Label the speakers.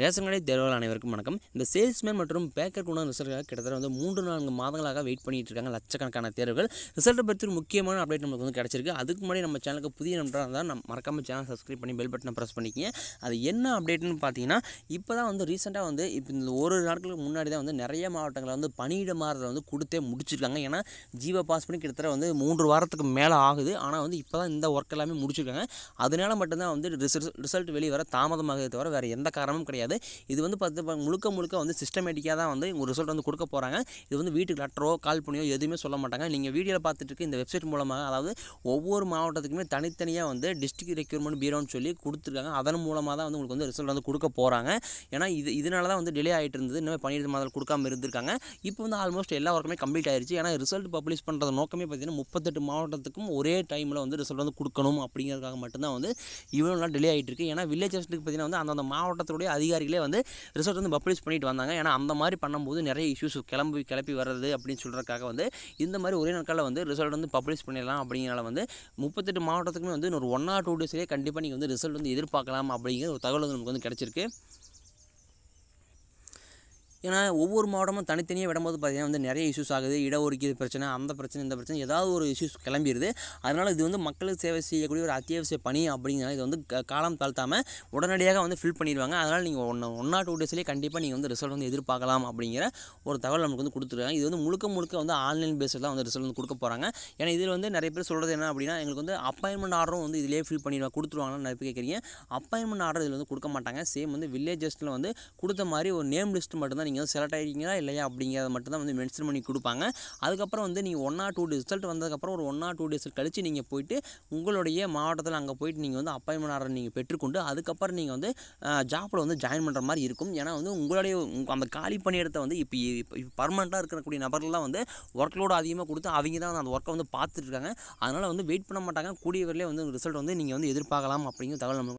Speaker 1: ration கடை தேர்வுகள் அனைவருக்கும் வணக்கம் இந்த சேல்ஸ்மேன் மற்றும் பேக்கர் குணம் ரிசல்ட்டுக்காக கிட்டத்தட்ட வந்து மூன்று நான்கு மாதங்களாக வெயிட் பண்ணிட்டு இருக்காங்க லட்சக்கணக்கான தேர்வுகள் ரிசல்ட்டை பற்றி ஒரு முக்கியமான அப்டேட் நமக்கு வந்து கிடச்சிருக்கு அதுக்கு முன்னாடி நம்ம சேனலுக்கு புதிய நம்பராக இருந்தால் நம்ம மறக்காமல் சேனல் சப்ஸ்கிரைப் பண்ணி பெல் பட்டனை ப்ரெஸ் பண்ணிக்கிங்க அது என்ன அப்டேட்னு பார்த்தீங்கன்னா இப்போ தான் வந்து ரீசெண்டாக வந்து இப்போ இந்த ஒரு நாட்களுக்கு முன்னாடி தான் வந்து நிறைய மாவட்டங்களில் வந்து பணியிட மாறுதல் வந்து கொடுத்தே முடிச்சிருக்காங்க ஏன்னா ஜீவா பாஸ் பண்ணி கிட்டத்தட்ட வந்து மூன்று வாரத்துக்கு மேலே ஆகுது ஆனால் வந்து இப்போ தான் இந்த ஒர்க் எல்லாமே முடிச்சிருக்காங்க அதனால மட்டும்தான் வந்து ரிசல்ட் ரிசல்ட் வெளியே வர தாமதமாகவே தவிர வேறு எந்த காரணமும் கிடையாது கிடையாது இது வந்து பார்த்து முழுக்க முழுக்க வந்து சிஸ்டமேட்டிக்காக தான் வந்து உங்கள் ரிசல்ட் வந்து கொடுக்க போகிறாங்க இது வந்து வீட்டுக்கு லெட்டரோ கால் பண்ணியோ எதுவுமே சொல்ல மாட்டாங்க நீங்கள் வீடியோவில் பார்த்துட்டு இருக்க இந்த வெப்சைட் மூலமாக அதாவது ஒவ்வொரு மாவட்டத்துக்குமே தனித்தனியாக வந்து டிஸ்ட்ரிக்ட் ரெக்யூர்மெண்ட் பீரோன்னு சொல்லி கொடுத்துருக்காங்க அதன் மூலமாக தான் வந்து உங்களுக்கு வந்து ரிசல்ட் வந்து கொடுக்க போகிறாங்க ஏன்னா இது இதனால தான் வந்து டிலே ஆகிட்டு இருந்தது இன்னும் பன்னிரெண்டு மாதம் கொடுக்காமல் இருந்திருக்காங்க இப்போ வந்து ஆல்மோஸ்ட் எல்லா ஒர்க்குமே கம்ப்ளீட் ஆயிடுச்சு ஏன்னா ரிசல்ட் பப்ளிஷ் பண்ணுறது நோக்கமே பார்த்தீங்கன்னா முப்பத்தெட்டு மாவட்டத்துக்கும் ஒரே டைமில் வந்து ரிசல்ட் வந்து கொடுக்கணும் அப்படிங்கிறதுக்காக மட்டும்தான் வந்து இவ்வளோ நல்லா டிலே ஆகிட்டு இருக்குது ஏன்னா வில்லேஜஸ்க்கு பார்த்தீங்கன்னா வந்து அந்தந்த மாவட்டத்துடைய அதிக அதிகாரிகளே வந்து ரிசல்ட் வந்து பப்ளிஷ் பண்ணிட்டு வந்தாங்க ஏன்னா அந்த மாதிரி பண்ணும்போது நிறைய இஷ்யூஸ் கிளம்பி கிளப்பி வர்றது அப்படின்னு சொல்கிறதுக்காக வந்து இந்த மாதிரி ஒரே நாட்களில் வந்து ரிசல்ட் வந்து பப்ளிஷ் பண்ணிடலாம் அப்படிங்கிறனால வந்து முப்பத்தெட்டு மாவட்டத்துக்குமே வந்து ஒரு ஒன் ஆர் டூ டேஸ்லேயே கண்டிப்பாக நீங்கள் வந்து ரிசல்ட் வந்து எதிர்பார்க்கலாம் அப்படிங்கிற ஒரு தகவல் வந்து நமக்கு வந்து கிடச்சிருக்கு ஏன்னா ஒவ்வொரு மாவட்டமும் தனித்தனியாக விடும்போது பார்த்தீங்கன்னா வந்து நிறைய இஷ்யூஸ் ஆகுது இடஒதுக்கீடு பிரச்சனை அந்த பிரச்சனை இந்த பிரச்சனை ஏதாவது ஒரு இஷ்யூஸ் கிளம்பிடுது அதனால் இது வந்து மக்களுக்கு சேவை செய்யக்கூடிய ஒரு அத்தியாவசிய பணி அப்படிங்கிறனால இது வந்து காலம் தாழ்த்தாமல் உடனடியாக வந்து ஃபில் பண்ணிடுவாங்க அதனால் நீங்கள் ஒன்று ஒன் ஆர் டூ டேஸ்லேயே கண்டிப்பாக நீங்கள் வந்து ரிசல்ட் வந்து எதிர்பார்க்கலாம் அப்படிங்கிற ஒரு தகவல் நமக்கு வந்து கொடுத்துருக்காங்க இது வந்து முழுக்க முழுக்க வந்து ஆன்லைன் பேஸில் தான் வந்து ரிசல்ட் வந்து கொடுக்க போகிறாங்க ஏன்னா இதில் வந்து நிறைய பேர் சொல்கிறது என்ன அப்படின்னா எங்களுக்கு வந்து அப்பாயின்மெண்ட் ஆர்டரும் வந்து இதிலேயே ஃபில் பண்ணிடுவாங்க கொடுத்துருவாங்கன்னு நிறைய பேர் கேட்குறீங்க அப்பாயின்மெண்ட் ஆர்டர் இதில் வந்து கொடுக்க மாட்டாங்க சேம் வந்து வில்லேஜஸில் வந்து கொடுத்த மாதிரி ஒரு நேம் லிஸ்ட் மட்டும்தான் நீங்கள் வந்து செலக்ட் ஆகிருக்கீங்களா இல்லையா அப்படிங்கிறத மட்டும்தான் வந்து மென்ஷன் பண்ணி கொடுப்பாங்க அதுக்கப்புறம் வந்து நீங்கள் ஒன் ஆர் டூ ரிசல்ட் வந்ததுக்கப்புறம் ஒரு ஒன் ஆர் டூ டேஸ் கழித்து நீங்கள் போயிட்டு உங்களுடைய மாவட்டத்தில் அங்கே போயிட்டு நீங்கள் வந்து அப்பாயின்மெண்ட் ஆர்டர் நீங்கள் பெற்றுக்கொண்டு அதுக்கப்புறம் நீங்கள் வந்து ஜாப்பில் வந்து ஜாயின் பண்ணுற மாதிரி இருக்கும் ஏன்னா வந்து உங்களுடைய அந்த காலி பணியிடத்தை வந்து இப்போ இப்போ பர்மனெண்ட்டாக இருக்கக்கூடிய நபர்கள்லாம் வந்து ஒர்க் லோடு அதிகமாக கொடுத்து அவங்க தான் அந்த ஒர்க்கை வந்து பார்த்துட்ருக்காங்க அதனால் வந்து வெயிட் பண்ண மாட்டாங்க கூடியவர்களே வந்து ரிசல்ட் வந்து நீங்கள் வந்து எதிர்பார்க்கலாம் அப்படிங்கிற தகவல் நம்ம